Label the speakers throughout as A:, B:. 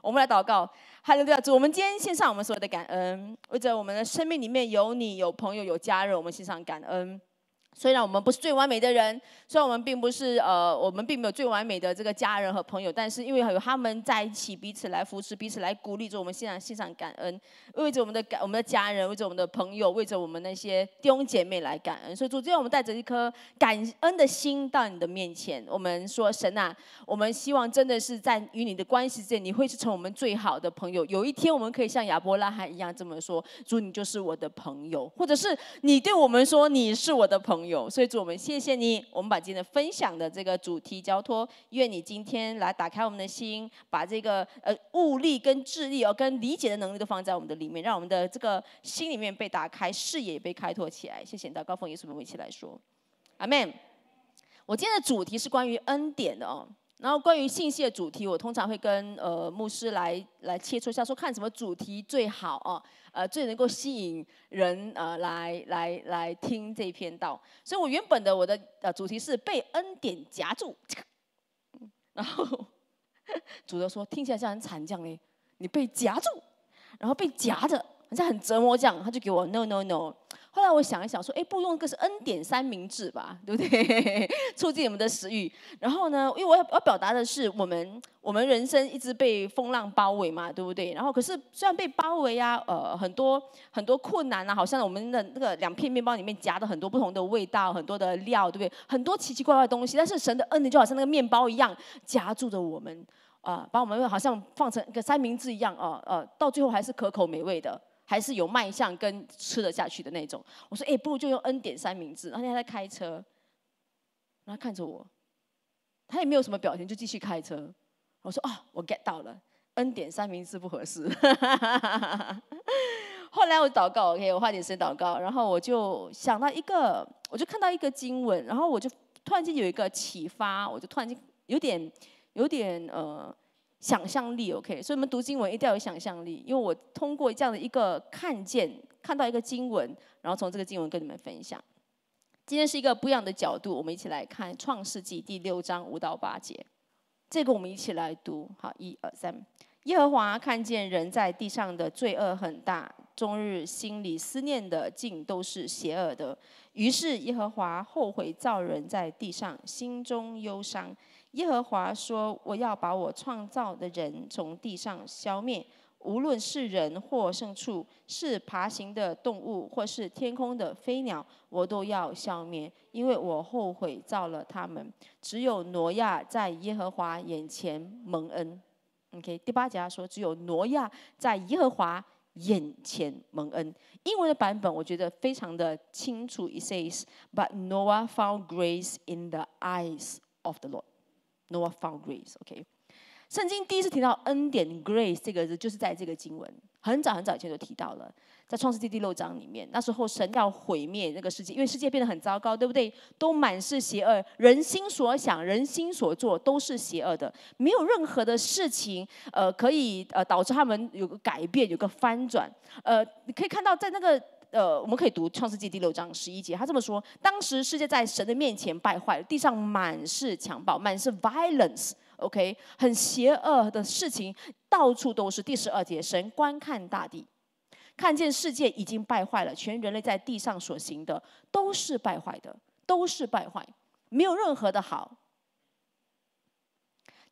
A: 我们来祷告，哈利路亚！主，我们今天献上我们所有的感恩，或者我们的生命里面有你，有朋友，有家人，我们献上感恩。虽然我们不是最完美的人，虽然我们并不是呃，我们并没有最完美的这个家人和朋友，但是因为有他们在一起，彼此来扶持，彼此来鼓励着。我们现赏欣赏感恩，为着我们的感我们的家人，为着我们的朋友，为着我们那些弟兄姐妹来感恩。所以，今天我们带着一颗感恩的心到你的面前，我们说神啊，我们希望真的是在与你的关系之间，你会是成我们最好的朋友。有一天，我们可以像亚伯拉罕一样这么说：，主，你就是我的朋友，或者是你对我们说你是我的朋友。所以，主我们谢谢你，我们把今天的分享的这个主题交托，愿你今天来打开我们的心，把这个呃物力跟智力哦，跟理解的能力都放在我们的里面，让我们的这个心里面被打开，视野也被开拓起来。谢谢，大高峰耶稣，我们一起来说，阿门。我今天的主题是关于恩典的哦。然后关于信息的主题，我通常会跟呃牧师来来切磋一下，说看什么主题最好哦，呃最能够吸引人呃来来来听这篇道。所以我原本的我的呃主题是被恩典夹住，然后 主的说听起来像很惨将呢，你被夹住，然后被夹着。好像很折磨这样，他就给我 no no no。后来我想一想说，哎，不用，个是恩典三明治吧，对不对？促进我们的食欲。然后呢，因为我要要表达的是，我们我们人生一直被风浪包围嘛，对不对？然后可是虽然被包围啊，呃，很多很多困难啊，好像我们的那个两片面包里面夹着很多不同的味道，很多的料，对不对？很多奇奇怪怪的东西，但是神的恩典就好像那个面包一样，夹住着我们啊，把我们好像放成一个三明治一样啊啊，到最后还是可口美味的。还是有卖相跟吃得下去的那种。我说：“哎，不如就用 N 典三明治。”然后他在开车，后看着我，他也没有什么表情，就继续开车。我说：“哦，我 get 到了，N 典三明治不合适。”后来我祷告，OK，我花点间祷告，然后我就想到一个，我就看到一个经文，然后我就突然间有一个启发，我就突然间有点有点呃。想象力，OK，所以我们读经文一定要有想象力，因为我通过这样的一个看见，看到一个经文，然后从这个经文跟你们分享。今天是一个不一样的角度，我们一起来看《创世纪》第六章五到八节。这个我们一起来读，好，一二三。耶和华看见人在地上的罪恶很大，终日心里思念的尽都是邪恶的，于是耶和华后悔造人在地上，心中忧伤。耶和华说：“我要把我创造的人从地上消灭，无论是人或牲畜，是爬行的动物，或是天空的飞鸟，我都要消灭，因为我后悔造了他们。只有挪亚在耶和华眼前蒙恩。” OK，第八节说：“只有挪亚在耶和华眼前蒙恩。”英文的版本我觉得非常的清楚，It says, "But Noah found grace in the eyes of the Lord." n o a h found grace. OK，圣经第一次提到恩典 grace 这个字，就是在这个经文。很早很早以前就提到了，在创世纪第六章里面。那时候神要毁灭这个世界，因为世界变得很糟糕，对不对？都满是邪恶，人心所想、人心所做都是邪恶的，没有任何的事情呃可以呃导致他们有个改变、有个翻转。呃，你可以看到在那个。呃，我们可以读《创世纪》第六章十一节，他这么说：当时世界在神的面前败坏了，地上满是强暴，满是 violence，OK，很邪恶的事情到处都是。第十二节，神观看大地，看见世界已经败坏了，全人类在地上所行的都是败坏的，都是败坏，没有任何的好。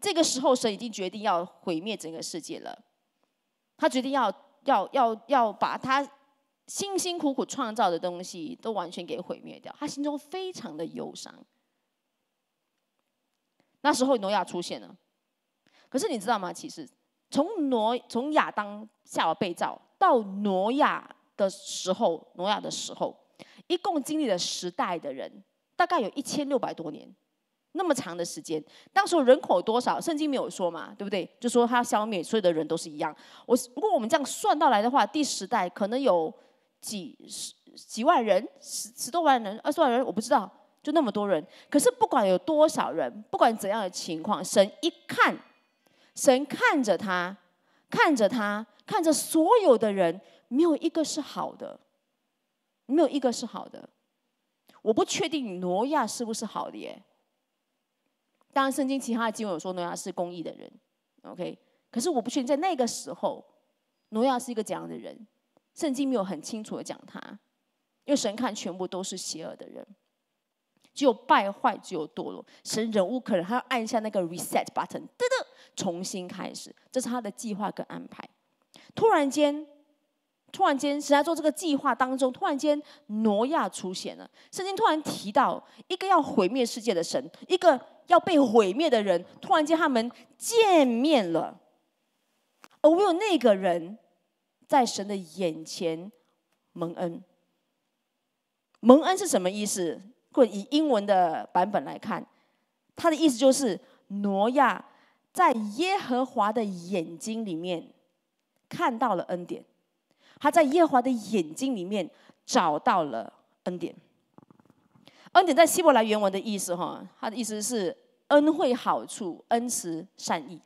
A: 这个时候，神已经决定要毁灭整个世界了，他决定要要要要把他。辛辛苦苦创造的东西都完全给毁灭掉，他心中非常的忧伤。那时候挪亚出现了，可是你知道吗？其实从挪从亚当夏娃被造到挪亚的时候，挪亚的时候，一共经历了十代的人，大概有一千六百多年，那么长的时间。当时人口多少？圣经没有说嘛，对不对？就说他消灭所有的人都是一样。我如果我们这样算到来的话，第十代可能有。几十几万人，十十多万人，二十万人，我不知道，就那么多人。可是不管有多少人，不管怎样的情况，神一看，神看着他，看着他，看着所有的人，没有一个是好的，没有一个是好的。我不确定挪亚是不是好的耶。当然，圣经其他的经文有说挪亚是公益的人，OK。可是我不确定在那个时候，挪亚是一个怎样的人。圣经没有很清楚的讲他，因为神看全部都是邪恶的人，只有败坏，只有堕落，神忍无可忍，他要按下那个 reset button，等等，重新开始，这是他的计划跟安排。突然间，突然间，神在做这个计划当中，突然间，挪亚出现了。圣经突然提到一个要毁灭世界的神，一个要被毁灭的人，突然间他们见面了，而唯有那个人。在神的眼前蒙恩，蒙恩是什么意思？或以英文的版本来看，它的意思就是挪亚在耶和华的眼睛里面看到了恩典，他在耶和华的眼睛里面找到了恩典。恩典在希伯来原文的意思，哈，它的意思是恩惠、好处、恩慈、善意，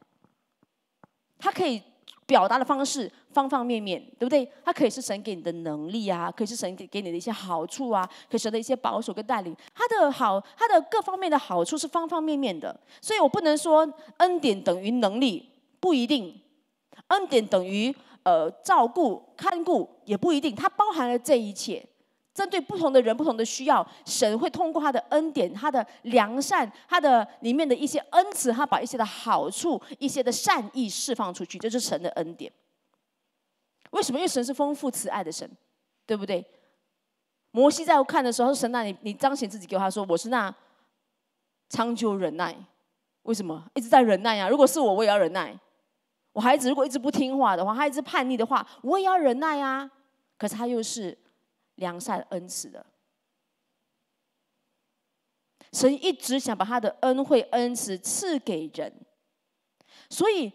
A: 他可以。表达的方式方方面面，对不对？它可以是神给你的能力啊，可以是神给给你的一些好处啊，可以神的一些保守跟带领。它的好，它的各方面的好处是方方面面的，所以我不能说恩典等于能力，不一定；恩典等于呃照顾看顾也不一定，它包含了这一切。针对不同的人，不同的需要，神会通过他的恩典、他的良善、他的里面的一些恩赐，他把一些的好处、一些的善意释放出去，这是神的恩典。为什么？因为神是丰富慈爱的神，对不对？摩西在看的时候神那你你彰显自己给我，他说我是那长久忍耐。为什么一直在忍耐啊？如果是我，我也要忍耐。我孩子如果一直不听话的话，他一直叛逆的话，我也要忍耐啊。可是他又是。”良善恩赐的神一直想把他的恩惠恩赐赐给人，所以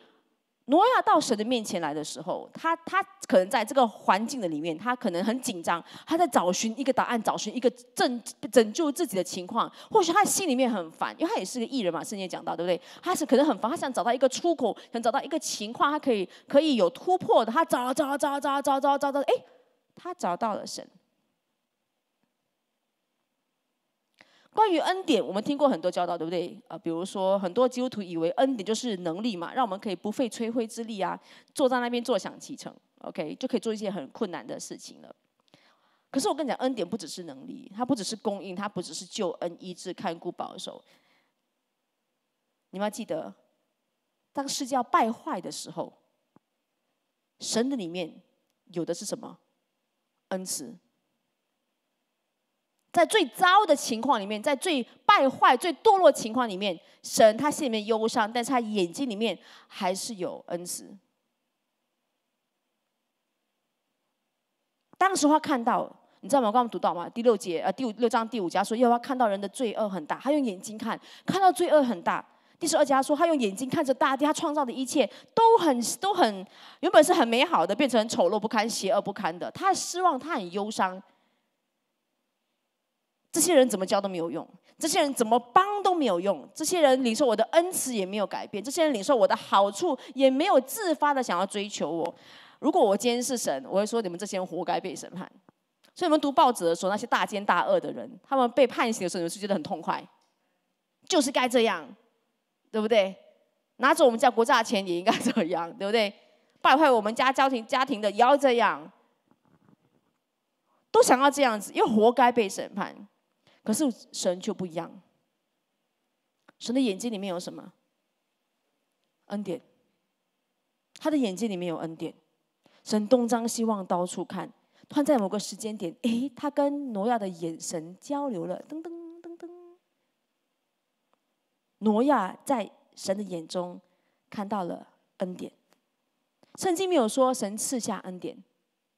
A: 挪亚到神的面前来的时候，他他可能在这个环境的里面，他可能很紧张，他在找寻一个答案，找寻一个拯拯救自己的情况。或许他心里面很烦，因为他也是个艺人嘛，圣经也讲到，对不对？他是可能很烦，他想找到一个出口，想找到一个情况，他可以可以有突破的。他找找找找找找找，哎，他找到了神。关于恩典，我们听过很多教导，对不对？啊，比如说很多基督徒以为恩典就是能力嘛，让我们可以不费吹灰之力啊，坐在那边坐享其成，OK，就可以做一些很困难的事情了。可是我跟你讲，恩典不只是能力，它不只是供应，它不只是救恩、医治、看顾、保守。你们要记得，当世界要败坏的时候，神的里面有的是什么？恩慈。在最糟的情况里面，在最败坏、最堕落情况里面，神他心里面忧伤，但是他眼睛里面还是有恩慈。当时他看到，你知道吗？我刚刚读到吗？第六节啊，第六章第五节说，耶和华看到人的罪恶很大，他用眼睛看，看到罪恶很大。第十二节说，他用眼睛看着大地，他创造的一切都很都很原本是很美好的，变成丑陋不堪、邪恶不堪的。他失望，他很忧伤。这些人怎么教都没有用，这些人怎么帮都没有用，这些人领受我的恩慈也没有改变，这些人领受我的好处也没有自发的想要追求我。如果我今天是神，我会说你们这些人活该被审判。所以你们读报纸的时候，那些大奸大恶的人，他们被判刑的时候，有是觉得很痛快，就是该这样，对不对？拿走我们家国家的钱也应该这样，对不对？败坏我们家家庭家庭的也要这样，都想要这样子，又活该被审判。可是神就不一样，神的眼睛里面有什么？恩典。他的眼睛里面有恩典，神东张西望，到处看。突然在某个时间点，哎，他跟挪亚的眼神交流了，噔噔噔噔。挪亚在神的眼中看到了恩典，圣经没有说神赐下恩典，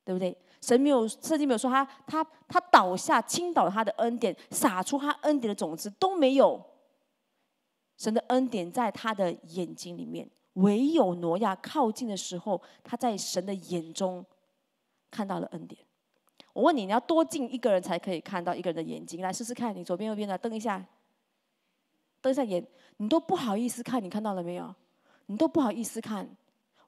A: 对不对？神没有，圣经没有说他，他，他倒下，倾倒他的恩典，撒出他恩典的种子都没有。神的恩典在他的眼睛里面，唯有挪亚靠近的时候，他在神的眼中看到了恩典。我问你，你要多近一个人，才可以看到一个人的眼睛？来试试看，你左边右边来瞪一下，瞪一下眼，你都不好意思看，你看到了没有？你都不好意思看。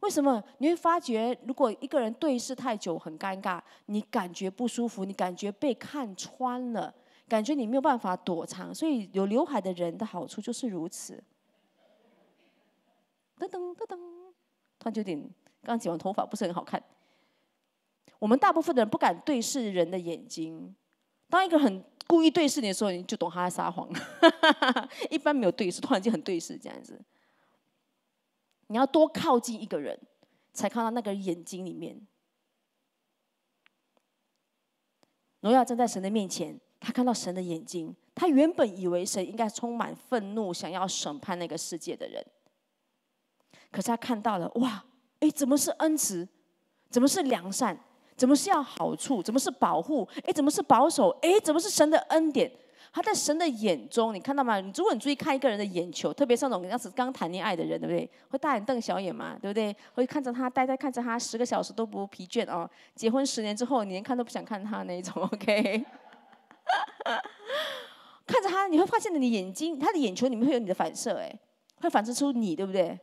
A: 为什么你会发觉，如果一个人对视太久很尴尬，你感觉不舒服，你感觉被看穿了，感觉你没有办法躲藏。所以有刘海的人的好处就是如此。噔噔噔噔，突然有点刚剪完头发不是很好看。我们大部分的人不敢对视人的眼睛，当一个很故意对视你的时候，你就懂他在撒谎。一般没有对视，突然间很对视这样子。你要多靠近一个人，才看到那个人眼睛里面。荣耀站在神的面前，他看到神的眼睛。他原本以为神应该充满愤怒，想要审判那个世界的人。可是他看到了，哇！哎，怎么是恩慈？怎么是良善？怎么是要好处？怎么是保护？哎，怎么是保守？哎，怎么是神的恩典？他在神的眼中，你看到吗？你如果你注意看一个人的眼球，特别是那种当时刚谈恋爱的人，对不对？会大眼瞪小眼嘛，对不对？会看着他呆呆看着他十个小时都不疲倦哦。结婚十年之后，你连看都不想看他那一种，OK？看着他，你会发现你的眼睛，他的眼球里面会有你的反射，哎，会反射出你，对不对？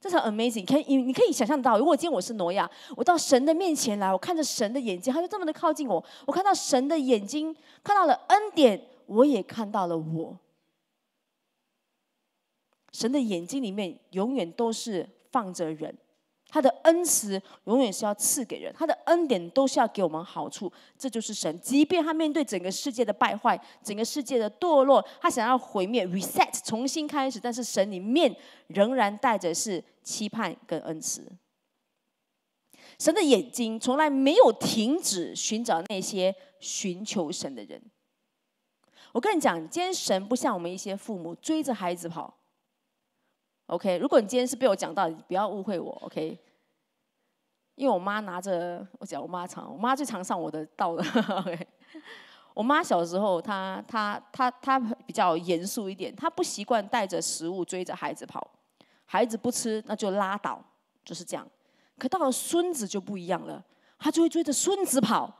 A: 这是 amazing，可以，你可以想象到，如果今天我是挪亚，我到神的面前来，我看着神的眼睛，他就这么的靠近我，我看到神的眼睛，看到了恩典。我也看到了我。神的眼睛里面永远都是放着人，他的恩慈永远是要赐给人，他的恩典都是要给我们好处。这就是神，即便他面对整个世界的败坏、整个世界的堕落，他想要毁灭、reset 重新开始，但是神里面仍然带着是期盼跟恩慈。神的眼睛从来没有停止寻找那些寻求神的人。我跟你讲，今天神不像我们一些父母追着孩子跑。OK，如果你今天是被我讲到，你不要误会我，OK。因为我妈拿着，我讲我妈常，我妈最常上我的道的，OK。我妈小时候，她她她她比较严肃一点，她不习惯带着食物追着孩子跑，孩子不吃那就拉倒，就是这样。可到了孙子就不一样了，她就会追着孙子跑，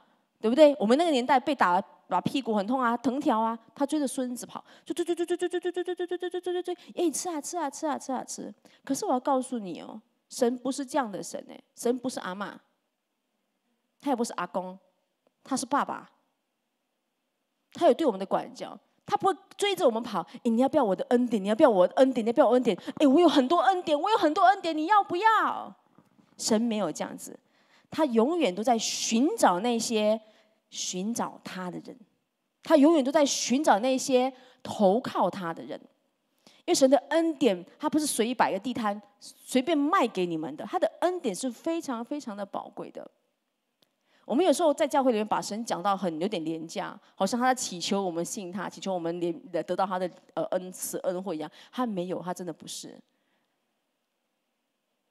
A: 对不对？我们那个年代被打。把屁股很痛啊，藤条啊，他追着孙子跑，追追追追追追追追追追追追追追，哎，吃啊吃啊吃啊吃啊吃。可是我要告诉你哦，神不是这样的神哎，神不是阿妈，他也不是阿公，他是爸爸，他有对我们的管教，他不会追着我们跑，哎，你要不要我的恩典？你要不要我的恩典？你要不要恩典？哎，我有很多恩典，我有很多恩典，你要不要？神没有这样子，他永远都在寻找那些。寻找他的人，他永远都在寻找那些投靠他的人，因为神的恩典，他不是随意摆个地摊，随便卖给你们的。他的恩典是非常非常的宝贵的。我们有时候在教会里面把神讲到很有点廉价，好像他在祈求我们信他，祈求我们连得到他的呃恩赐恩惠一样，他没有，他真的不是，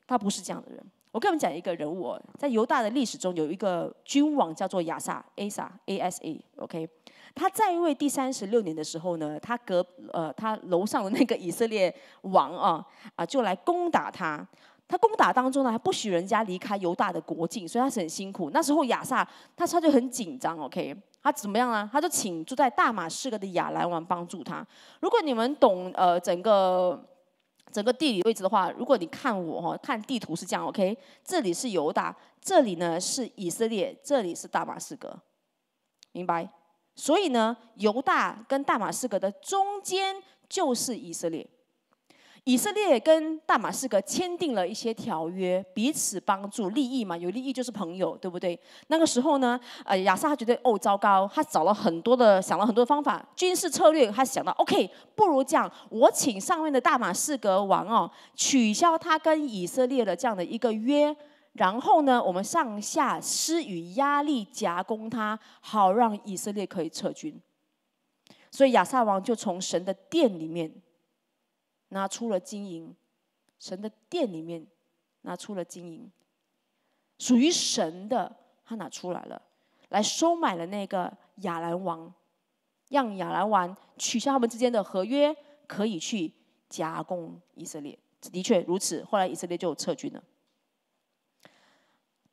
A: 他不是这样的人。我跟你们讲一个人物哦，在犹大的历史中，有一个君王叫做亚萨 （Asa，A S A），OK。他在位第三十六年的时候呢，他隔呃，他楼上的那个以色列王啊啊，就来攻打他。他攻打当中呢，还不许人家离开犹大的国境，所以他是很辛苦。那时候亚萨，他他就很紧张，OK。他怎么样呢？他就请住在大马士革的亚兰王帮助他。如果你们懂呃，整个。整个地理位置的话，如果你看我哈，看地图是这样，OK，这里是犹大，这里呢是以色列，这里是大马士革，明白？所以呢，犹大跟大马士革的中间就是以色列。以色列跟大马士革签订了一些条约，彼此帮助利益嘛，有利益就是朋友，对不对？那个时候呢，呃，亚萨觉得哦糟糕，他找了很多的，想了很多方法，军事策略，他想到 OK，不如这样，我请上面的大马士革王哦，取消他跟以色列的这样的一个约，然后呢，我们上下施与压力夹攻他，好让以色列可以撤军。所以亚萨王就从神的殿里面。拿出了金银，神的殿里面拿出了金银，属于神的，他拿出来了，来收买了那个亚兰王，让亚兰王取消他们之间的合约，可以去加攻以色列。的确如此，后来以色列就撤军了。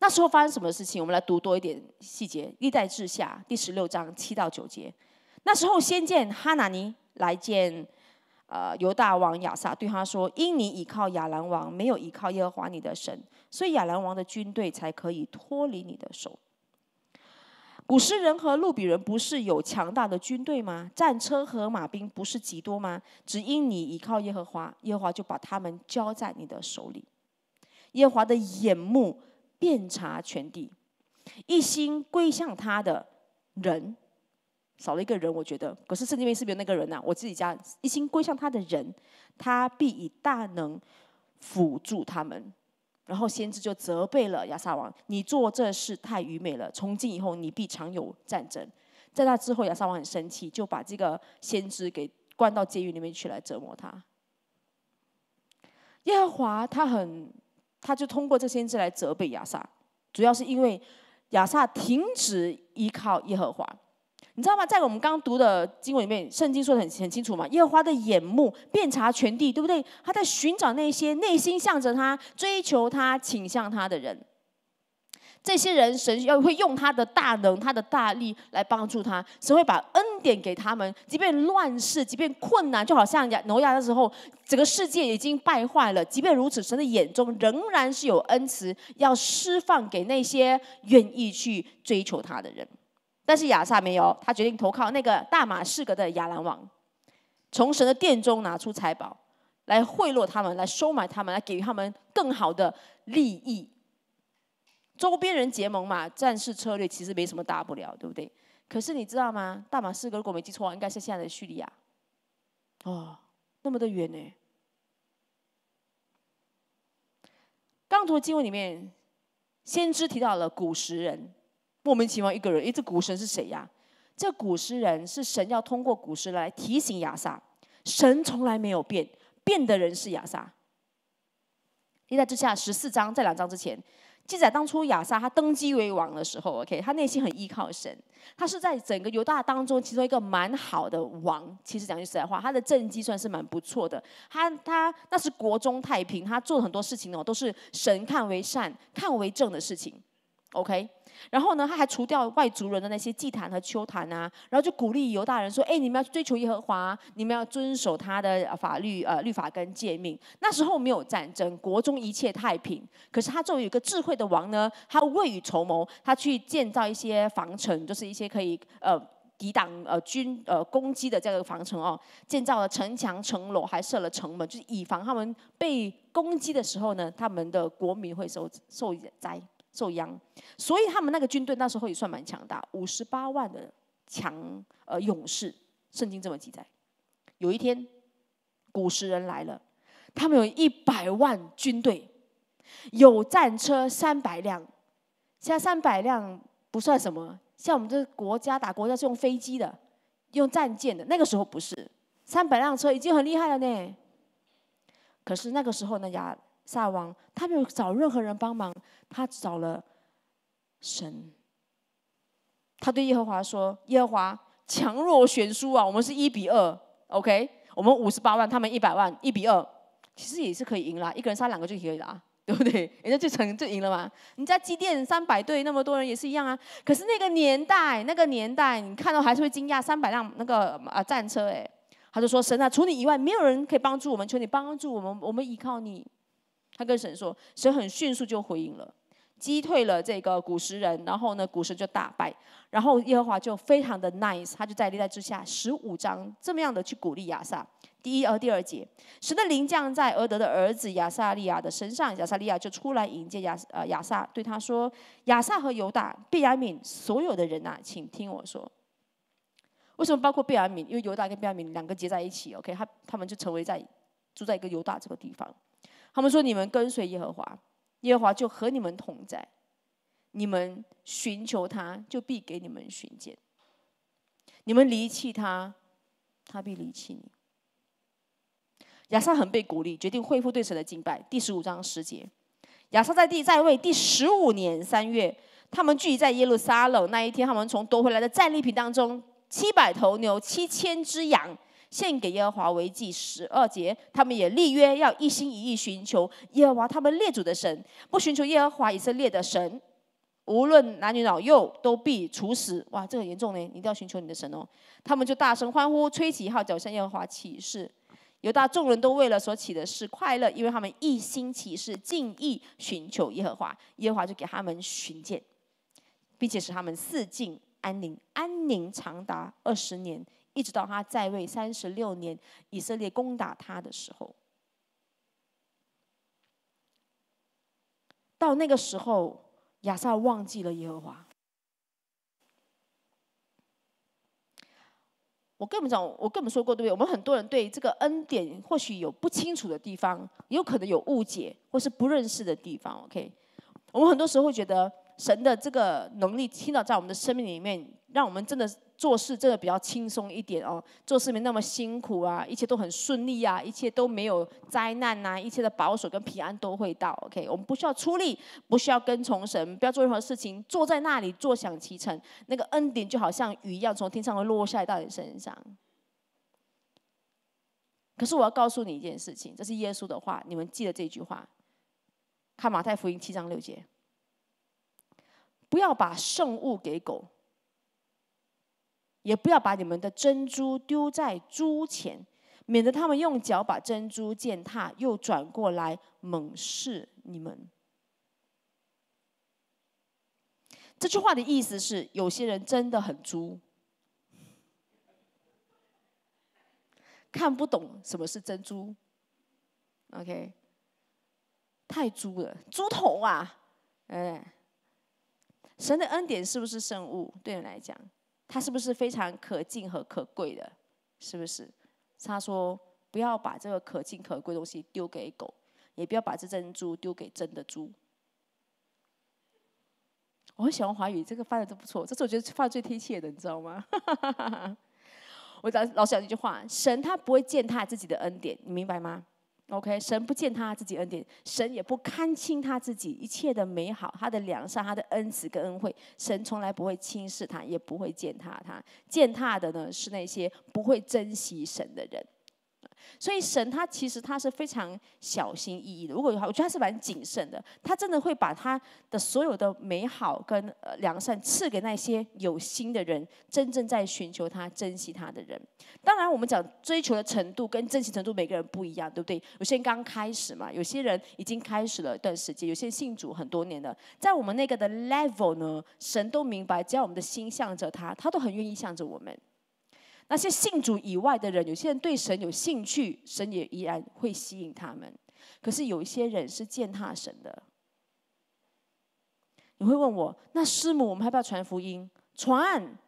A: 那时候发生什么事情？我们来读多一点细节。历代志下第十六章七到九节，那时候先见哈拿尼来见。呃犹大王亚萨对他说：“因你倚靠亚兰王，没有倚靠耶和华你的神，所以亚兰王的军队才可以脱离你的手。古诗人和路比人不是有强大的军队吗？战车和马兵不是极多吗？只因你倚靠耶和华，耶和华就把他们交在你的手里。耶和华的眼目遍察全地，一心归向他的人。”少了一个人，我觉得。可是圣经里面是没有那个人呐。我自己家一心归向他的人，他必以大能辅助他们。然后先知就责备了亚撒王：“你做这事太愚昧了，从今以后你必常有战争。”在那之后，亚撒王很生气，就把这个先知给关到监狱里面去来折磨他。耶和华他很，他就通过这先知来责备亚撒，主要是因为亚撒停止依靠耶和华。你知道吗？在我们刚读的经文里面，圣经说的很很清楚嘛。耶和华的眼目遍察全地，对不对？他在寻找那些内心向着他、追求他、倾向他的人。这些人，神要会用他的大能、他的大力来帮助他。神会把恩典给他们。即便乱世，即便困难，就好像挪亚的时候，整个世界已经败坏了。即便如此，神的眼中仍然是有恩慈，要释放给那些愿意去追求他的人。但是亚萨没有，他决定投靠那个大马士革的亚兰王，从神的殿中拿出财宝，来贿赂他们，来收买他们，来给予他们更好的利益。周边人结盟嘛，战事策略其实没什么大不了，对不对？可是你知道吗？大马士革如果没记错，应该是现在的叙利亚，哦，那么的远呢。刚读的经文里面，先知提到了古时人。莫名其妙一个人，哎，这古神是谁呀？这古诗人是神要通过古诗来提醒亚萨，神从来没有变，变的人是亚萨。一在之下十四章在两章之前记载，当初亚萨他登基为王的时候，OK，他内心很依靠神，他是在整个犹大当中其中一个蛮好的王。其实讲句实在话，他的政绩算是蛮不错的。他他那是国中太平，他做很多事情哦，都是神看为善、看为正的事情。OK，然后呢，他还除掉外族人的那些祭坛和丘坛啊，然后就鼓励犹大人说：“哎，你们要追求耶和华，你们要遵守他的法律呃律法跟诫命。”那时候没有战争，国中一切太平。可是他作为一个智慧的王呢，他未雨绸缪，他去建造一些防城，就是一些可以呃抵挡呃军呃攻击的这个防城哦。建造了城墙、城楼，还设了城门，就是以防他们被攻击的时候呢，他们的国民会受受灾。受殃，所以他们那个军队那时候也算蛮强大，五十八万的强呃勇士，圣经这么记载。有一天，古时人来了，他们有一百万军队，有战车三百辆。现在三百辆不算什么，像我们这国家打国家是用飞机的，用战舰的。那个时候不是三百辆车已经很厉害了呢。可是那个时候呢，家撒王，他没有找任何人帮忙，他找了神。他对耶和华说：“耶和华，强弱悬殊啊，我们是一比二，OK，我们五十八万，他们一百万，一比二，其实也是可以赢啦，一个人杀两个就可以了，对不对？人家就成，就赢了嘛。人家基甸三百队，那么多人也是一样啊。可是那个年代，那个年代，你看到还是会惊讶，三百辆那个啊战车，哎，他就说：神啊，除你以外，没有人可以帮助我们，求你帮助我们，我们依靠你。”他跟神说，神很迅速就回应了，击退了这个古时人，然后呢，古时就大败，然后耶和华就非常的 nice，他就在历代之下十五章这么样的去鼓励亚萨，第一和第二节，神的灵降在俄德的儿子亚撒利亚的身上，亚撒利亚就出来迎接亚呃亚萨，对他说：“亚萨和犹大、贝雅敏所有的人呐，请听我说，为什么包括贝雅敏？因为犹大跟贝雅敏两个结在一起，OK，他他们就成为在住在一个犹大这个地方。”他们说：“你们跟随耶和华，耶和华就和你们同在。你们寻求他，就必给你们寻见。你们离弃他，他必离弃你。”亚萨很被鼓励，决定恢复对神的敬拜。第十五章十节，亚萨在地在位第十五年三月，他们聚集在耶路撒冷。那一天，他们从夺回来的战利品当中，七百头牛，七千只羊。献给耶和华为祭十二节，他们也立约要一心一意寻求耶和华他们列祖的神，不寻求耶和华以色列的神，无论男女老幼都必处死。哇，这很严重呢，一定要寻求你的神哦。他们就大声欢呼，吹起号角向耶和华起誓。犹大众人都为了所起的事快乐，因为他们一心起誓，尽意寻求耶和华，耶和华就给他们寻见，并且使他们四境安宁，安宁长达二十年。一直到他在位三十六年，以色列攻打他的时候，到那个时候，亚萨忘记了耶和华。我根本讲，我根本说过对不对？我们很多人对这个恩典或许有不清楚的地方，也有可能有误解或是不认识的地方。OK，我们很多时候觉得神的这个能力，听到在我们的生命里面，让我们真的。做事真的比较轻松一点哦，做事没那么辛苦啊，一切都很顺利啊，一切都没有灾难呐，一切的保守跟平安都会到。OK，我们不需要出力，不需要跟从神，不要做任何事情，坐在那里坐享其成，那个恩典就好像雨一样从天上会落下来到你身上。可是我要告诉你一件事情，这是耶稣的话，你们记得这句话，看马太福音七章六节，不要把圣物给狗。也不要把你们的珍珠丢在猪前，免得他们用脚把珍珠践踏，又转过来猛噬你们。这句话的意思是，有些人真的很猪，看不懂什么是珍珠。OK，太猪了，猪头啊！哎，神的恩典是不是圣物？对你来讲？他是不是非常可敬和可贵的？是不是？他说：“不要把这个可敬可贵的东西丢给狗，也不要把这珍珠丢给真的猪。”我很喜欢华语，这个发的都不错。这是我觉得发的最贴切的，你知道吗？我讲老讲一句话：神他不会践踏自己的恩典，你明白吗？OK，神不见他自己恩典，神也不看清他自己一切的美好，他的良善，他的恩慈跟恩惠，神从来不会轻视他，也不会践踏他，践踏的呢是那些不会珍惜神的人。所以神他其实他是非常小心翼翼的，如果的话，我觉得他是蛮谨慎的。他真的会把他的所有的美好跟良善赐给那些有心的人，真正在寻求他、珍惜他的人。当然，我们讲追求的程度跟珍惜程度，每个人不一样，对不对？有些人刚开始嘛，有些人已经开始了一段时间，有些人信主很多年了。在我们那个的 level 呢，神都明白，只要我们的心向着他，他都很愿意向着我们。那些信主以外的人，有些人对神有兴趣，神也依然会吸引他们。可是有一些人是践踏神的。你会问我，那师母，我们还要不要传福音？传，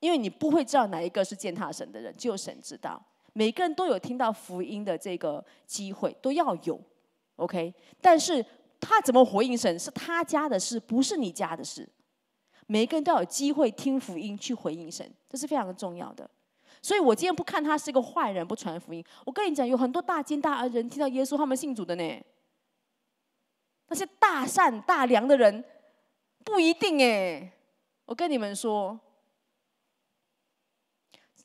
A: 因为你不会知道哪一个是践踏神的人，只有神知道。每个人都有听到福音的这个机会，都要有，OK。但是他怎么回应神，是他家的事，不是你家的事。每一个人都有机会听福音去回应神，这是非常的重要的。所以我今天不看他是个坏人，不传福音。我跟你讲，有很多大奸大恶人听到耶稣，他们信主的呢。那些大善大良的人，不一定哎。我跟你们说，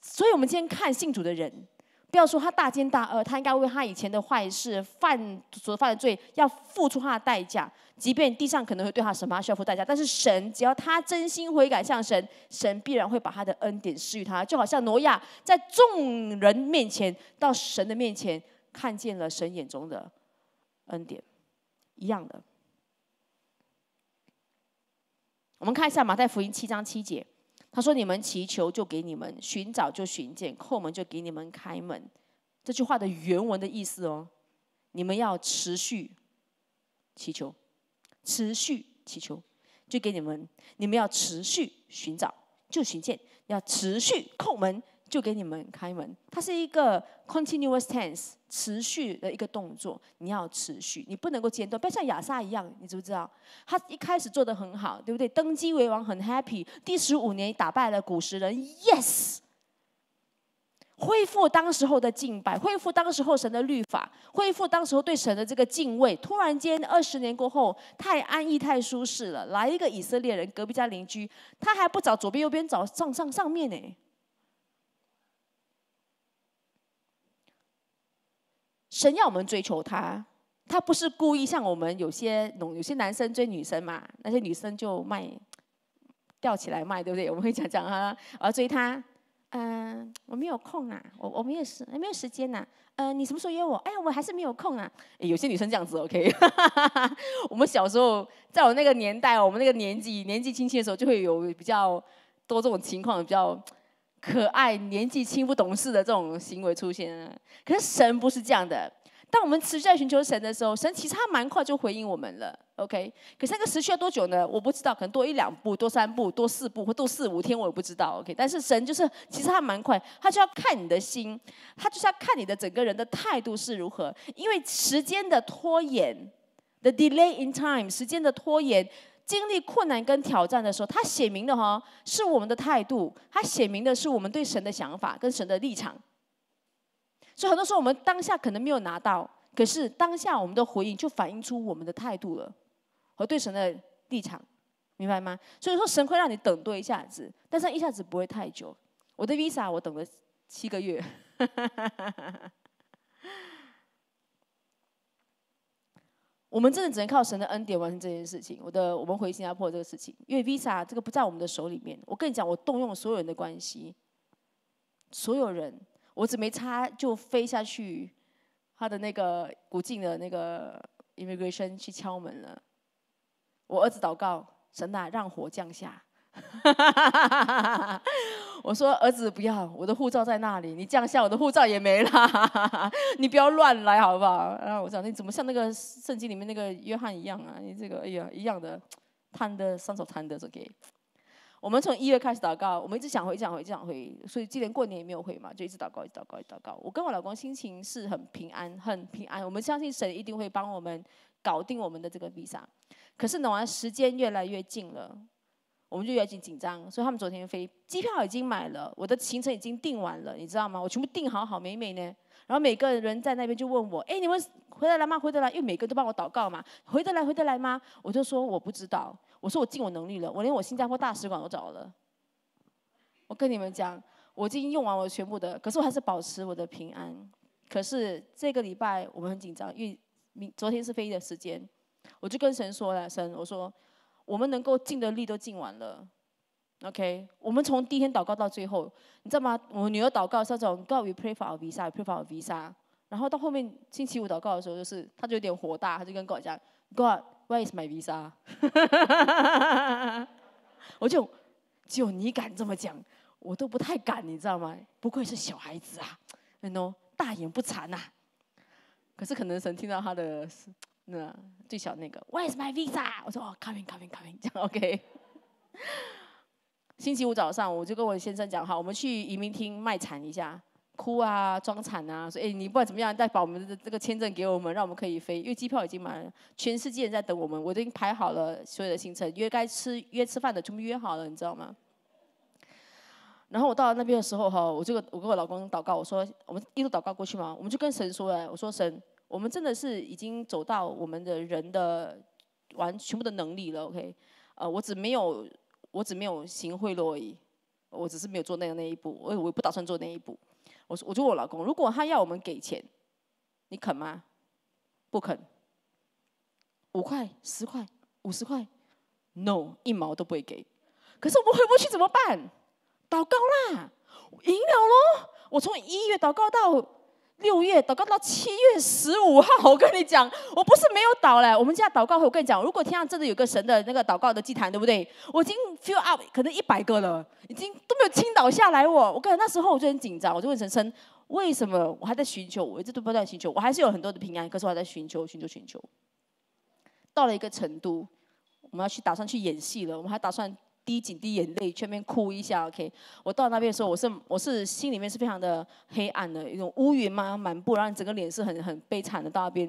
A: 所以我们今天看信主的人。不要说他大奸大恶，他应该为他以前的坏事犯所犯的罪，要付出他的代价。即便地上可能会对他审判，需要付代价，但是神只要他真心悔改向神，神必然会把他的恩典施予他，就好像挪亚在众人面前到神的面前看见了神眼中的恩典一样的。我们看一下马太福音七章七节。他说：“你们祈求，就给你们寻找，就寻见；叩门，就给你们开门。”这句话的原文的意思哦，你们要持续祈求，持续祈求，就给你们；你们要持续寻找，就寻见；要持续叩门。就给你们开门，它是一个 continuous tense 持续的一个动作，你要持续，你不能够间断。不要像亚萨一样，你知不知道？他一开始做的很好，对不对？登基为王很 happy，第十五年打败了古时人，yes，恢复当时候的敬拜，恢复当时候神的律法，恢复当时候对神的这个敬畏。突然间二十年过后，太安逸太舒适了，来一个以色列人，隔壁家邻居，他还不找左边右边找上上上面呢。神要我们追求他，他不是故意像我们有些有些男生追女生嘛？那些女生就卖吊起来卖，对不对？我们可以讲讲哈，我要追他，嗯，我没有空啊，我我没有时没有时间呐，呃，你什么时候约我？哎呀，我还是没有空啊。有些女生这样子，OK。我们小时候，在我那个年代，我们那个年纪年纪轻轻的时候，就会有比较多这种情况，比较。可爱、年纪轻、不懂事的这种行为出现，可是神不是这样的。当我们持续在寻求神的时候，神其实他蛮快就回应我们了，OK？可是那个持续了多久呢？我不知道，可能多一两步、多三步、多四步，或多四五天，我也不知道，OK？但是神就是，其实他蛮快，他就要看你的心，他就是要看你的整个人的态度是如何。因为时间的拖延，the delay in time，时间的拖延。经历困难跟挑战的时候，他写明的哈是我们的态度，他写明的是我们对神的想法跟神的立场。所以很多时候我们当下可能没有拿到，可是当下我们的回应就反映出我们的态度了和对神的立场，明白吗？所以说神会让你等多一下子，但是一下子不会太久。我的 Visa 我等了七个月。我们真的只能靠神的恩典完成这件事情。我的，我们回新加坡这个事情，因为 Visa 这个不在我们的手里面。我跟你讲，我动用所有人的关系，所有人，我只没差就飞下去，他的那个古晋的那个 Immigration 去敲门了。我儿子祷告，神啊，让火降下。我说：“儿子，不要！我的护照在那里，你降下，我的护照也没了。你不要乱来，好不好？”然后我想，你怎么像那个圣经里面那个约翰一样啊？你这个，哎呀，一样的，贪的，双手贪的，这个。我们从一月开始祷告，我们一直想回，想回，想回，所以今年过年也没有回嘛，就一直祷告，一直祷告，一直祷告。我跟我老公心情是很平安，很平安。我们相信神一定会帮我们搞定我们的这个 visa。可是呢，时间越来越近了。我们就有点紧张，所以他们昨天飞，机票已经买了，我的行程已经订完了，你知道吗？我全部订好好美美呢。然后每个人在那边就问我：“哎，你们回得来吗？回得来？因为每个都帮我祷告嘛，回得来，回得来吗？”我就说：“我不知道。”我说：“我尽我能力了，我连我新加坡大使馆都找了。”我跟你们讲，我已经用完我全部的，可是我还是保持我的平安。可是这个礼拜我们很紧张，因为明昨天是飞的时间，我就跟神说了，神我说。我们能够尽的力都尽完了，OK。我们从第一天祷告到最后，你知道吗？我女儿祷告是那种 “God，we pray for our visa，pray for our visa”，然后到后面星期五祷告的时候，就是她就有点火大，她就跟 God 讲：“God，where is my visa？” 我就只有你敢这么讲，我都不太敢，你知道吗？不愧是小孩子啊，no，大言不惭呐。可是可能神听到他的。那最小那个，Where's my visa？我说哦，Coming，Coming，Coming，样 OK。星期五早上，我就跟我先生讲，好，我们去移民厅卖惨一下，哭啊，装惨啊，说哎，你不管怎么样，再把我们的这个签证给我们，让我们可以飞，因为机票已经买了，全世界人在等我们，我已经排好了所有的行程，约该吃约吃饭的部约好了，你知道吗？然后我到了那边的时候，哈，我这个我跟我老公祷告，我说我们一路祷告过去嘛，我们就跟神说，哎，我说神。我们真的是已经走到我们的人的完全部的能力了，OK，呃，我只没有，我只没有行贿赂而已，我只是没有做那个那一步，我我不打算做那一步。我说，我就问我老公，如果他要我们给钱，你肯吗？不肯。五块、十块、五十块，No，一毛都不会给。可是我们回不去怎么办？祷告啦，赢了喽！我从一月祷告到。六月祷告到七月十五号，我跟你讲，我不是没有祷了。我们家祷告会，我跟你讲，如果天上真的有个神的那个祷告的祭坛，对不对？我已经 fill up 可能一百个了，已经都没有倾倒下来我。我跟你那时候我就很紧张，我就问神神，为什么我还在寻求，我一直都不知道寻求，我还是有很多的平安，可是我还在寻求，寻求，寻求。到了一个程度，我们要去打算去演戏了，我们还打算。滴几滴眼泪，全面哭一下。OK，我到那边的时候，我是我是心里面是非常的黑暗的，一种乌云嘛满布，然后整个脸是很很悲惨的。到那边，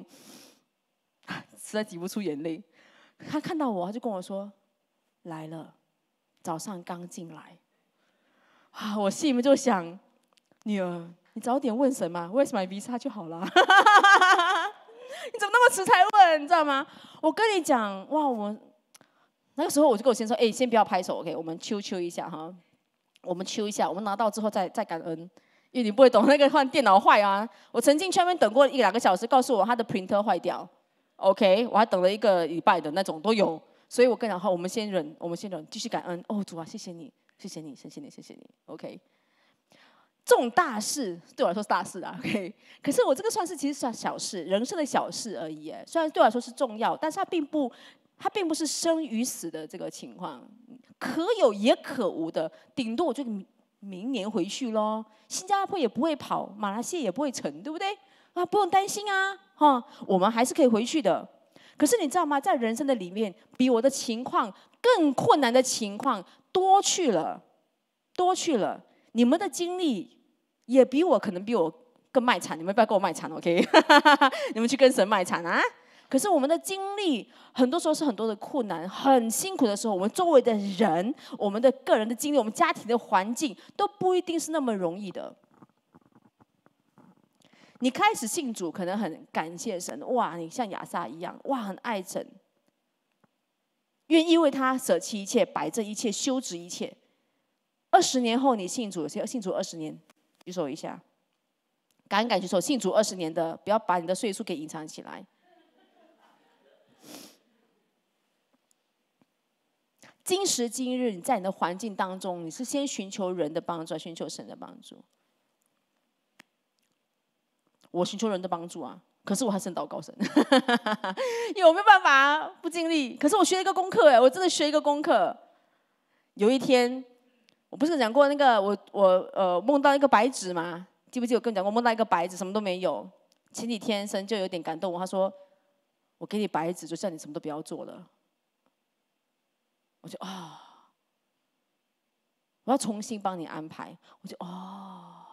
A: 实在挤不出眼泪。他看到我，他就跟我说：“来了，早上刚进来。”啊，我心里面就想：“女儿，你早点问神嘛，为什么 visa 就好了？你怎么那么迟才问？你知道吗？我跟你讲，哇，我。”那个时候我就跟我先说，哎，先不要拍手，OK，我们秋秋一下哈，我们秋一下，我们拿到之后再再感恩，因为你不会懂那个，换电脑坏啊！我曾经专门等过一两个小时，告诉我他的 printer 坏掉，OK，我还等了一个礼拜的那种都有，所以我跟然后我们先忍，我们先忍，继续感恩。哦，主啊，谢谢你，谢谢你，谢谢你，谢谢你，OK。这种大事对我来说是大事啊 o k 可是我这个算是其实算小事，人生的小事而已，哎，虽然对我来说是重要，但是它并不。它并不是生与死的这个情况，可有也可无的，顶多我就明年回去咯，新加坡也不会跑，马来西亚也不会成，对不对？啊，不用担心啊，哈，我们还是可以回去的。可是你知道吗？在人生的里面，比我的情况更困难的情况多去了，多去了。你们的经历也比我可能比我更卖惨，你们不要跟我卖惨，OK？你们去跟神卖惨啊！可是我们的经历，很多时候是很多的困难，很辛苦的时候，我们周围的人，我们的个人的经历，我们家庭的环境，都不一定是那么容易的。你开始信主，可能很感谢神，哇，你像亚萨一样，哇，很爱神，愿意为他舍弃一切，摆正一切，休止一切。二十年后你信主，信主二十年，举手一下，敢不敢举手？信主二十年的，不要把你的岁数给隐藏起来。今时今日，你在你的环境当中，你是先寻求人的帮助，寻求神的帮助。我寻求人的帮助啊，可是我还是祷告神。有 没有办法不尽力？可是我学一个功课哎，我真的学一个功课。有一天，我不是讲过那个我我呃梦到一个白纸吗？记不记？我跟你讲，过，梦到一个白纸，什么都没有。前几天神就有点感动我，他说：“我给你白纸，就叫你什么都不要做了。”我就啊，我要重新帮你安排。我就哦，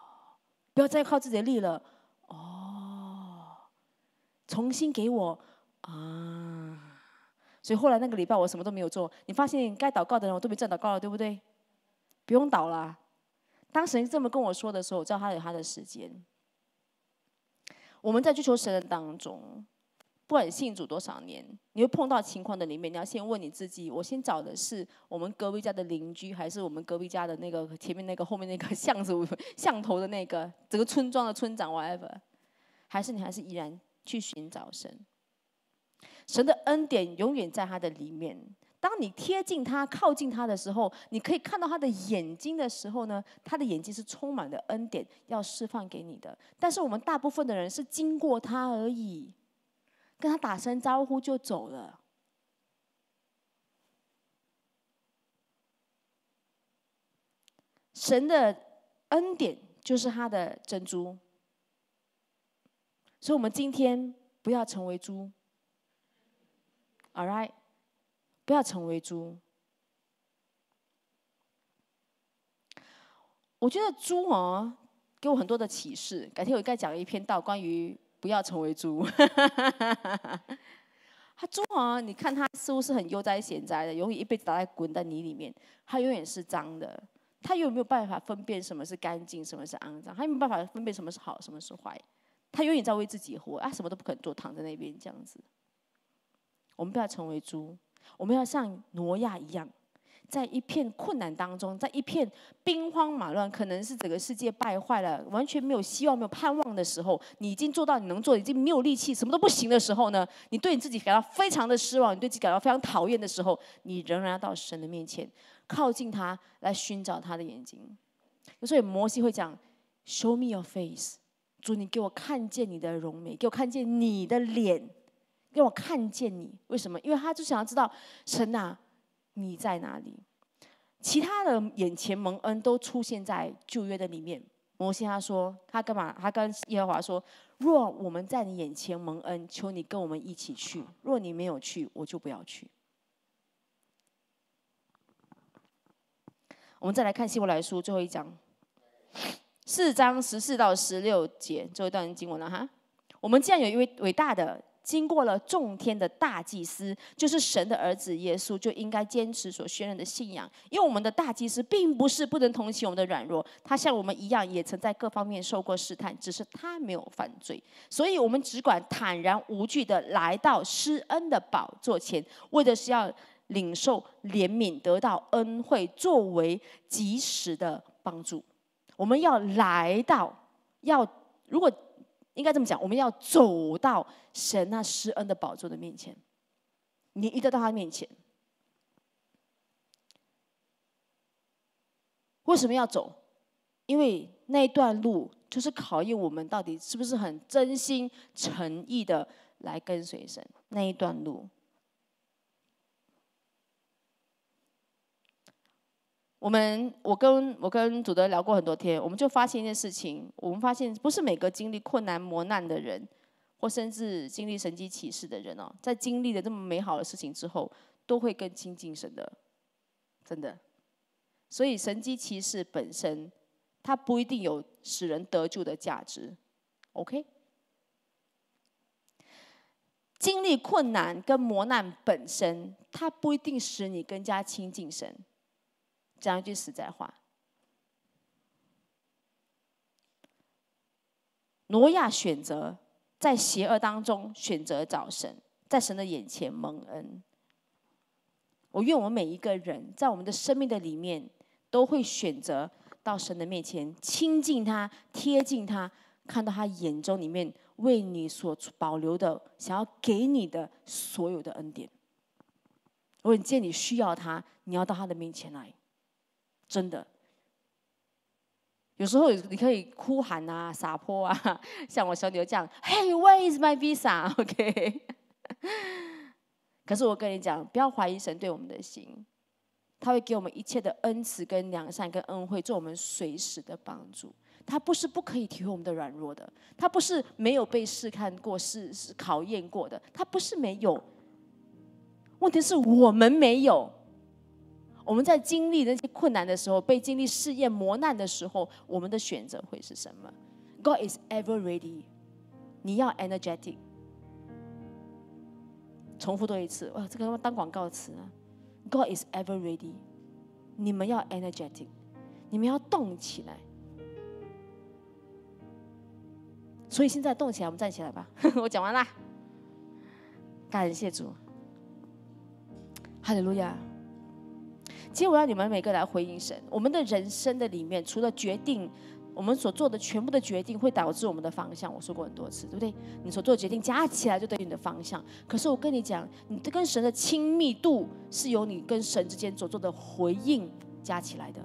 A: 不要再靠自己的力了。哦，重新给我啊。所以后来那个礼拜我什么都没有做。你发现该祷告的人我都没再祷告了，对不对？不用祷了。当时这么跟我说的时候，我知道他有他的时间。我们在追求神的当中。不管信主多少年，你会碰到情况的里面，你要先问你自己：我先找的是我们隔壁家的邻居，还是我们隔壁家的那个前面那个、后面那个巷子 巷头的那个整个村庄的村长？Whatever，还是你还是依然去寻找神？神的恩典永远在他的里面。当你贴近他、靠近他的时候，你可以看到他的眼睛的时候呢，他的眼睛是充满的恩典要释放给你的。但是我们大部分的人是经过他而已。跟他打声招呼就走了。神的恩典就是他的珍珠，所以我们今天不要成为猪。All right，不要成为猪。我觉得猪哦，给我很多的启示。改天我该讲一篇道关于。不要成为猪，他猪啊！你看他似乎是很悠哉闲哉的，永远一辈子打在滚在泥里面，他永远是脏的，他有没有办法分辨什么是干净，什么是肮脏？他有没有办法分辨什么是好，什么是坏？他永远在为自己活啊，什么都不肯做，躺在那边这样子。我们不要成为猪，我们要像挪亚一样。在一片困难当中，在一片兵荒马乱，可能是整个世界败坏了，完全没有希望、没有盼望的时候，你已经做到你能做，已经没有力气，什么都不行的时候呢？你对你自己感到非常的失望，你对自己感到非常讨厌的时候，你仍然要到神的面前，靠近他，来寻找他的眼睛。所以摩西会讲：“Show me your face，主，你给我看见你的容眉，给我看见你的脸，让我看见你。为什么？因为他就想要知道神啊。”你在哪里？其他的眼前蒙恩都出现在旧约的里面。摩西他说，他干嘛？他跟耶和华说：若我们在你眼前蒙恩，求你跟我们一起去。若你没有去，我就不要去。我们再来看希伯来书最后一章，四章十四到十六节这一段经文了哈。我们既然有一位伟大的。经过了众天的大祭司，就是神的儿子耶稣，就应该坚持所宣认的信仰。因为我们的大祭司并不是不能同情我们的软弱，他像我们一样，也曾在各方面受过试探，只是他没有犯罪。所以，我们只管坦然无惧的来到施恩的宝座前，为的是要领受怜悯，得到恩惠，作为及时的帮助。我们要来到，要如果。应该这么讲，我们要走到神那施恩的宝座的面前。你一个到他面前，为什么要走？因为那一段路就是考验我们到底是不是很真心诚意的来跟随神那一段路。我们我跟我跟祖德聊过很多天，我们就发现一件事情：，我们发现不是每个经历困难磨难的人，或甚至经历神机启示的人哦，在经历了这么美好的事情之后，都会更亲近神的，真的。所以神机骑士本身，它不一定有使人得救的价值，OK？经历困难跟磨难本身，它不一定使你更加亲近神。讲一句实在话，挪亚选择在邪恶当中选择找神，在神的眼前蒙恩。我愿我们每一个人在我们的生命的里面，都会选择到神的面前亲近他、贴近他，看到他眼中里面为你所保留的、想要给你的所有的恩典。如果你见你需要他，你要到他的面前来。真的，有时候你可以哭喊啊、撒泼啊，像我小女儿样 h e y where is my visa? OK。”可是我跟你讲，不要怀疑神对我们的心，他会给我们一切的恩慈、跟良善、跟恩惠，做我们随时的帮助。他不是不可以体会我们的软弱的，他不是没有被试看过、试考验过的，他不是没有。问题是我们没有。我们在经历那些困难的时候，被经历试验磨难的时候，我们的选择会是什么？God is ever ready。你要 energetic。重复多一次，哇，这个当广告词。God is ever ready。你们要 energetic，你们要动起来。所以现在动起来，我们站起来吧。我讲完啦，感谢主。哈利路亚。其实我要你们每个来回应神。我们的人生的里面，除了决定我们所做的全部的决定，会导致我们的方向。我说过很多次，对不对？你所做的决定加起来就等于你的方向。可是我跟你讲，你跟神的亲密度是由你跟神之间所做的回应加起来的。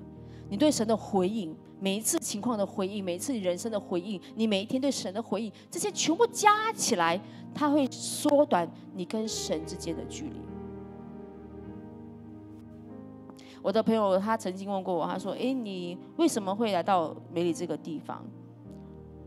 A: 你对神的回应，每一次情况的回应，每一次你人生的回应，你每一天对神的回应，这些全部加起来，它会缩短你跟神之间的距离。我的朋友他曾经问过我，他说：“哎，你为什么会来到美丽这个地方？”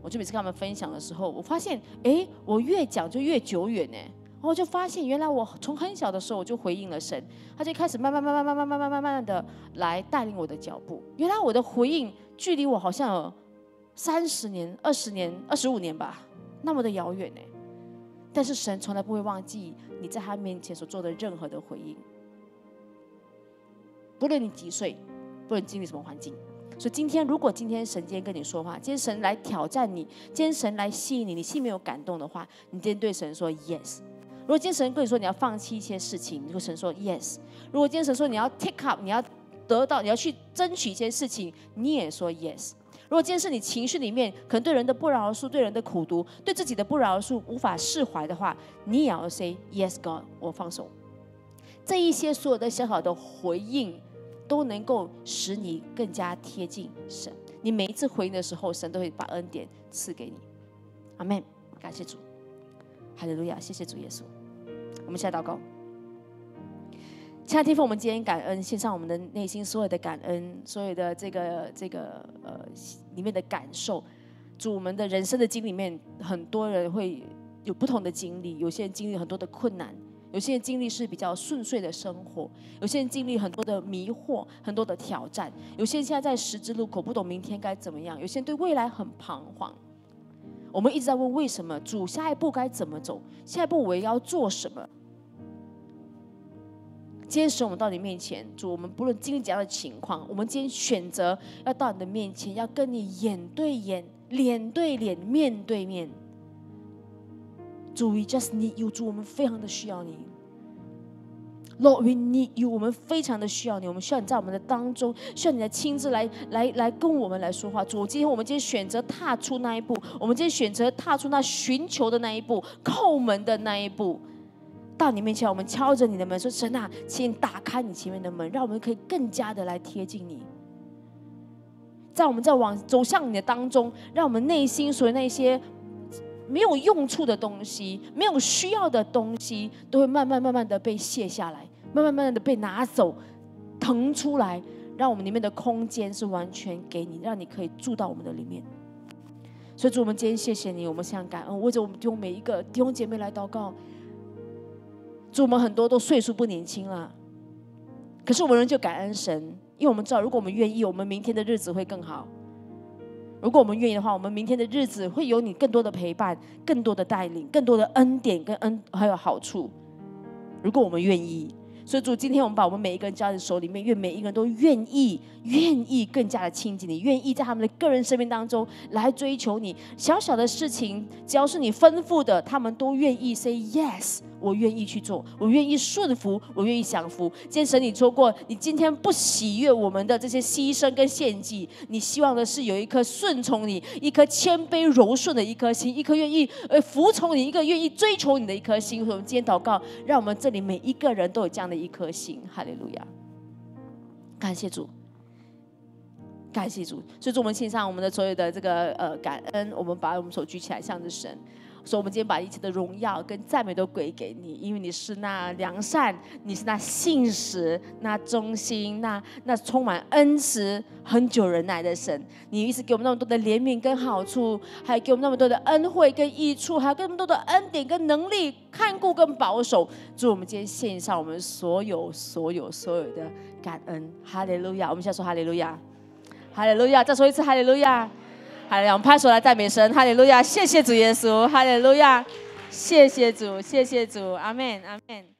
A: 我就每次跟他们分享的时候，我发现，哎，我越讲就越久远，呢。我就发现原来我从很小的时候我就回应了神，他就开始慢慢、慢慢、慢慢、慢慢、慢慢的来带领我的脚步。原来我的回应距离我好像有三十年、二十年、二十五年吧，那么的遥远，呢。但是神从来不会忘记你在他面前所做的任何的回应。不论你几岁，不论经历什么环境，所以今天如果今天神今天跟你说话，今天神来挑战你，今天神来吸引你，你心没有感动的话，你今天对神说 yes。如果今天神跟你说你要放弃一些事情，你跟神说 yes。如果今天神说你要 take up，你要得到，你要去争取一些事情，你也说 yes。如果今天是你情绪里面可能对人的不饶恕，对人的苦读，对自己的不饶恕无法释怀的话，你也要 say yes, God，我放手。这一些所有的小小的回应。都能够使你更加贴近神。你每一次回应的时候，神都会把恩典赐给你。阿门，感谢主，哈利路亚，谢谢主耶稣。我们下祷告。亲爱的听父，我们今天感恩，献上我们的内心所有的感恩，所有的这个这个呃里面的感受。主，我们的人生的经里面，很多人会有不同的经历，有些人经历很多的困难。有些人经历是比较顺遂的生活，有些人经历很多的迷惑、很多的挑战，有些人现在在十字路口不懂明天该怎么样，有些人对未来很彷徨。我们一直在问为什么，主下一步该怎么走？下一步我要做什么？今天神，我们到你面前，主，我们不论经历怎样的情况，我们今天选择要到你的面前，要跟你眼对眼、脸对脸、面对面。主，we just need you。主，我们非常的需要你。Lord，we need you。我们非常的需要你。我们需要你在我们的当中，需要你来亲自来、来、来跟我们来说话。主，今天我们今天选择踏出那一步，我们今天选择踏出那寻求的那一步、叩门的那一步，到你面前，我们敲着你的门，说：“神啊，请打开你前面的门，让我们可以更加的来贴近你。”在我们在往走向你的当中，让我们内心所有那些。没有用处的东西，没有需要的东西，都会慢慢慢慢的被卸下来，慢慢慢慢的被拿走，腾出来，让我们里面的空间是完全给你，让你可以住到我们的里面。所以主，我们今天谢谢你，我们向感恩。为着我们弟兄每一个弟兄姐妹来祷告。主，我们很多都岁数不年轻了，可是我们仍旧感恩神，因为我们知道，如果我们愿意，我们明天的日子会更好。如果我们愿意的话，我们明天的日子会有你更多的陪伴，更多的带领，更多的恩典跟恩还有好处。如果我们愿意，所以主，今天我们把我们每一个人交在手里面，愿每一个人都愿意，愿意更加的亲近你，愿意在他们的个人生命当中来追求你。小小的事情，只要是你吩咐的，他们都愿意 say yes。我愿意去做，我愿意顺服，我愿意享福。今天神你说过，你今天不喜悦我们的这些牺牲跟献祭，你希望的是有一颗顺从你、一颗谦卑柔顺的一颗心，一颗愿意呃服从你、一个愿意追求你的一颗心。我们今天祷告，让我们这里每一个人都有这样的一颗心。哈利路亚！感谢主，感谢主。所以，我们献上我们的所有的这个呃感恩，我们把我们手举起来向着神。所以我们今天把一切的荣耀跟赞美都归给你，因为你是那良善，你是那信实，那忠心，那那充满恩慈、恒久忍耐的神。你一直给我们那么多的怜悯跟好处，还给我们那么多的恩惠跟益处，还有那多的恩典跟能力，看顾跟保守。祝我们今天献上我们所有、所有、所有的感恩。哈利路亚！我们先说哈利路亚，哈利路亚！再说一次哈利路亚。我们拍手来赞美神，哈利路亚！谢谢主耶稣，哈利路亚！谢谢主，谢谢主，阿门，阿门。